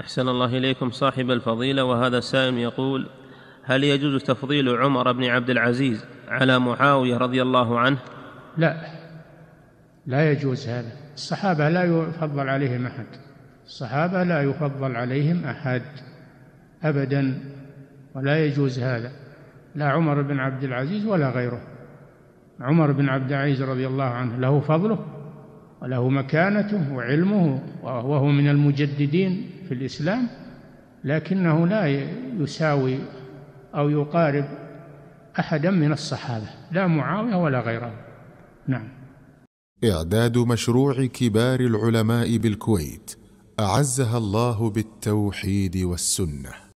أحسن الله إليكم صاحب الفضيلة وهذا السائل يقول هل يجوز تفضيل عمر بن عبد العزيز على معاوية رضي الله عنه لا لا يجوز هذا الصحابة لا يفضل عليهم أحد الصحابة لا يفضل عليهم أحد أبدا ولا يجوز هذا لا عمر بن عبد العزيز ولا غيره عمر بن عبد العزيز رضي الله عنه له فضله وله مكانته وعلمه وهو من المجددين في الإسلام لكنه لا يساوي أو يقارب أحدا من الصحابة لا معاوية ولا غيره نعم إعداد مشروع كبار العلماء بالكويت أعزها الله بالتوحيد والسنة